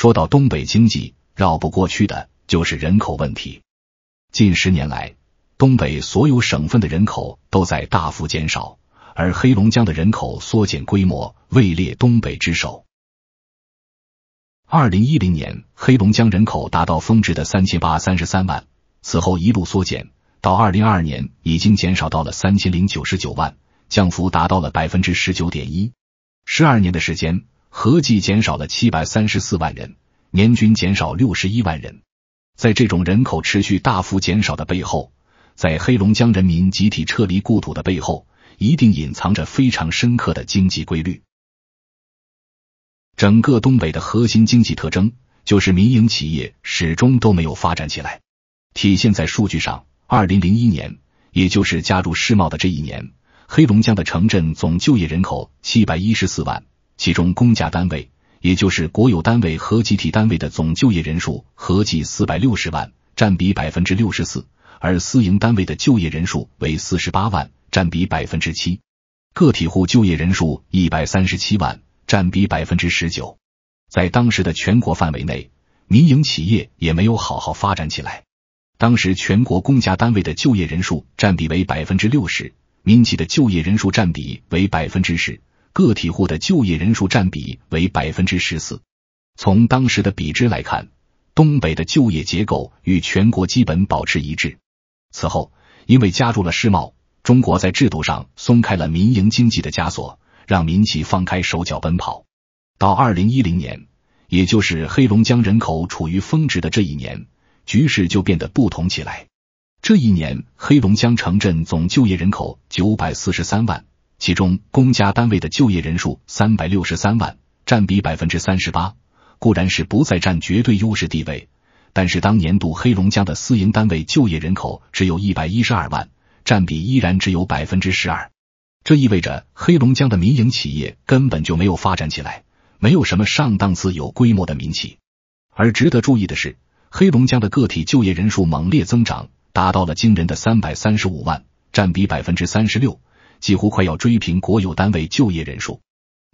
说到东北经济，绕不过去的就是人口问题。近十年来，东北所有省份的人口都在大幅减少，而黑龙江的人口缩减规模位列东北之首。二零一零年，黑龙江人口达到峰值的三千八三十三万，此后一路缩减，到二零二二年已经减少到了三千零九十九万，降幅达到了百分之十九点一。十二年的时间。合计减少了七百三十四万人，年均减少六十一万人。在这种人口持续大幅减少的背后，在黑龙江人民集体撤离故土的背后，一定隐藏着非常深刻的经济规律。整个东北的核心经济特征就是民营企业始终都没有发展起来，体现在数据上，二零零一年，也就是加入世贸的这一年，黑龙江的城镇总就业人口七百一十四万。其中，公家单位，也就是国有单位和集体单位的总就业人数合计四百六十万，占比百分之六十四；而私营单位的就业人数为四十八万，占比百分之七；个体户就业人数一百三十七万，占比百分之十九。在当时的全国范围内，民营企业也没有好好发展起来。当时，全国公家单位的就业人数占比为百分之六十，民企的就业人数占比为百分之十。个体户的就业人数占比为百分之十四。从当时的比值来看，东北的就业结构与全国基本保持一致。此后，因为加入了世贸，中国在制度上松开了民营经济的枷锁，让民企放开手脚奔跑。到二零一零年，也就是黑龙江人口处于峰值的这一年，局势就变得不同起来。这一年，黑龙江城镇总就业人口九百四十三万。其中，公家单位的就业人数三百六十三万，占比百分之三十八，固然是不再占绝对优势地位，但是当年度黑龙江的私营单位就业人口只有一百一十二万，占比依然只有百分之十二，这意味着黑龙江的民营企业根本就没有发展起来，没有什么上档次、有规模的民企。而值得注意的是，黑龙江的个体就业人数猛烈增长，达到了惊人的三百三十五万，占比百分之三十六。几乎快要追平国有单位就业人数，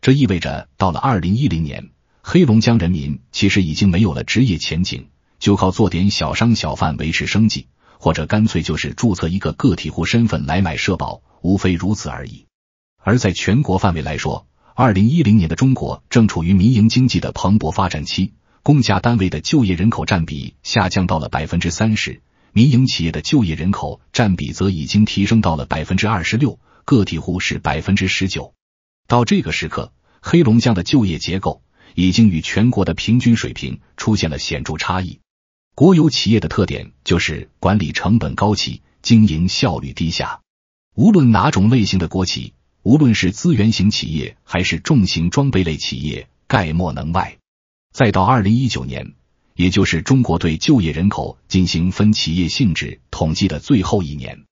这意味着到了二零一零年，黑龙江人民其实已经没有了职业前景，就靠做点小商小贩维持生计，或者干脆就是注册一个个体户身份来买社保，无非如此而已。而在全国范围来说，二零一零年的中国正处于民营经济的蓬勃发展期，公家单位的就业人口占比下降到了百分之三十，民营企业的就业人口占比则已经提升到了百分之二十六。个体户是百分之十九。到这个时刻，黑龙江的就业结构已经与全国的平均水平出现了显著差异。国有企业的特点就是管理成本高企，经营效率低下。无论哪种类型的国企，无论是资源型企业还是重型装备类企业，概莫能外。再到二零一九年，也就是中国对就业人口进行分企业性质统计的最后一年。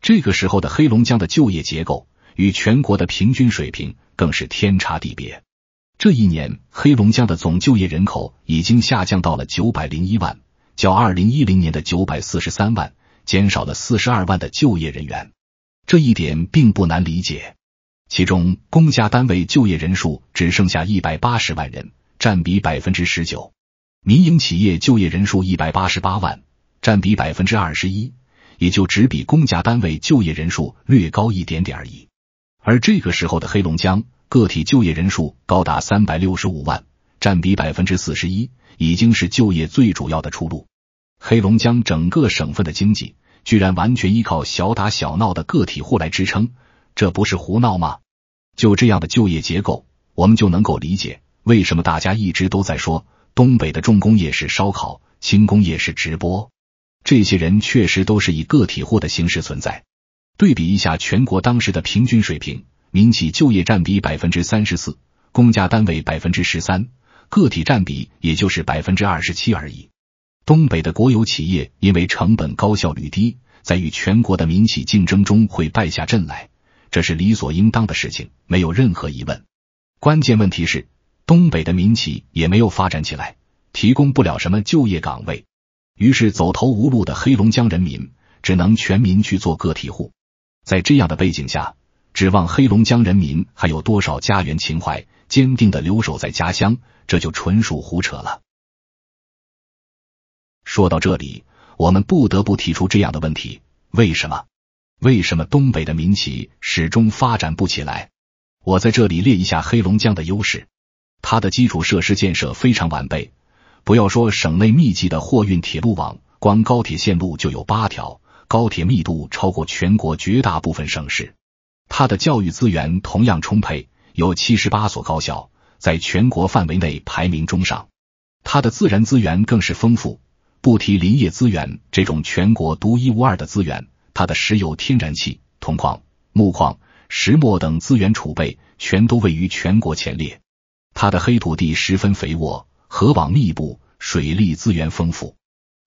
这个时候的黑龙江的就业结构与全国的平均水平更是天差地别。这一年，黑龙江的总就业人口已经下降到了九百零一万，较二零一零年的九百四十三万减少了四十二万的就业人员。这一点并不难理解。其中，公家单位就业人数只剩下一百八十万人，占比百分之十九；民营企业就业人数一百八十八万，占比百分之二十一。也就只比公家单位就业人数略高一点点而已，而这个时候的黑龙江个体就业人数高达三百六十五万，占比百分之四十一，已经是就业最主要的出路。黑龙江整个省份的经济居然完全依靠小打小闹的个体户来支撑，这不是胡闹吗？就这样的就业结构，我们就能够理解为什么大家一直都在说东北的重工业是烧烤，轻工业是直播。这些人确实都是以个体户的形式存在。对比一下全国当时的平均水平，民企就业占比百分之三十四，公家单位百分之十三，个体占比也就是百分之二十七而已。东北的国有企业因为成本高、效率低，在与全国的民企竞争中会败下阵来，这是理所应当的事情，没有任何疑问。关键问题是，东北的民企也没有发展起来，提供不了什么就业岗位。于是，走投无路的黑龙江人民只能全民去做个体户。在这样的背景下，指望黑龙江人民还有多少家园情怀，坚定的留守在家乡，这就纯属胡扯了。说到这里，我们不得不提出这样的问题：为什么？为什么东北的民企始终发展不起来？我在这里列一下黑龙江的优势：它的基础设施建设非常完备。不要说省内密集的货运铁路网，光高铁线路就有八条，高铁密度超过全国绝大部分省市。它的教育资源同样充沛，有七十八所高校，在全国范围内排名中上。它的自然资源更是丰富，不提林业资源这种全国独一无二的资源，它的石油、天然气、铜矿、木矿、石墨等资源储备全都位于全国前列。它的黑土地十分肥沃。河网密布，水利资源丰富。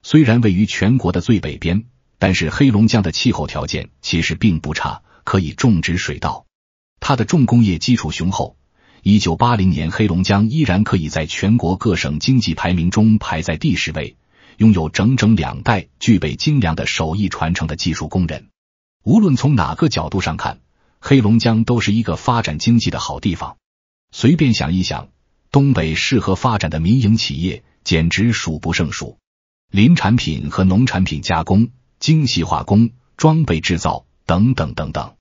虽然位于全国的最北边，但是黑龙江的气候条件其实并不差，可以种植水稻。它的重工业基础雄厚。一九八零年，黑龙江依然可以在全国各省经济排名中排在第十位，拥有整整两代具备精良的手艺传承的技术工人。无论从哪个角度上看，黑龙江都是一个发展经济的好地方。随便想一想。东北适合发展的民营企业简直数不胜数，林产品和农产品加工、精细化工、装备制造等等等等。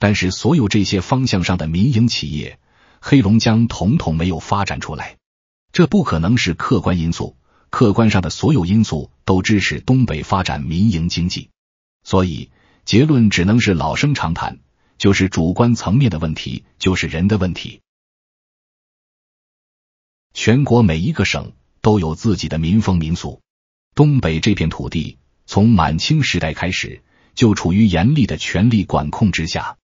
但是所有这些方向上的民营企业，黑龙江统统没有发展出来。这不可能是客观因素，客观上的所有因素都支持东北发展民营经济。所以结论只能是老生常谈，就是主观层面的问题，就是人的问题。全国每一个省都有自己的民风民俗。东北这片土地，从满清时代开始就处于严厉的权力管控之下。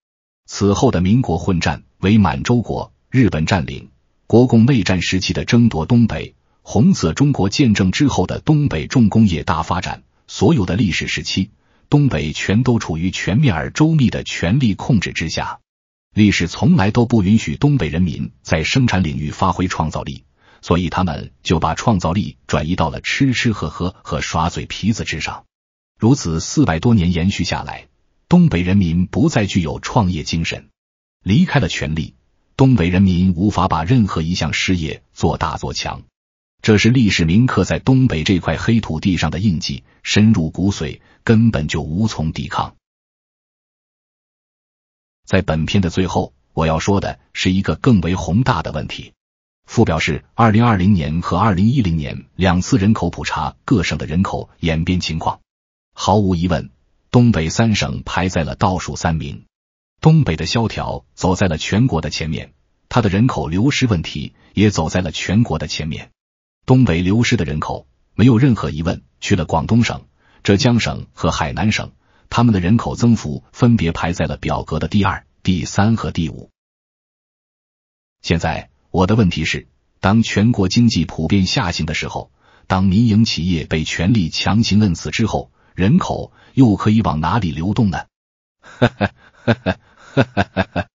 此后的民国混战、为满洲国、日本占领、国共内战时期的争夺东北、红色中国见证之后的东北重工业大发展，所有的历史时期，东北全都处于全面而周密的权力控制之下。历史从来都不允许东北人民在生产领域发挥创造力。所以他们就把创造力转移到了吃吃喝喝和耍嘴皮子之上。如此四百多年延续下来，东北人民不再具有创业精神。离开了权力，东北人民无法把任何一项事业做大做强。这是历史铭刻在东北这块黑土地上的印记，深入骨髓，根本就无从抵抗。在本片的最后，我要说的是一个更为宏大的问题。附表示，二零二零年和二零一零年两次人口普查各省的人口演变情况，毫无疑问，东北三省排在了倒数三名。东北的萧条走在了全国的前面，它的人口流失问题也走在了全国的前面。东北流失的人口没有任何疑问去了广东省、浙江省和海南省，他们的人口增幅分别排在了表格的第二、第三和第五。现在。我的问题是：当全国经济普遍下行的时候，当民营企业被权力强行摁死之后，人口又可以往哪里流动呢？哈哈哈哈哈！哈哈。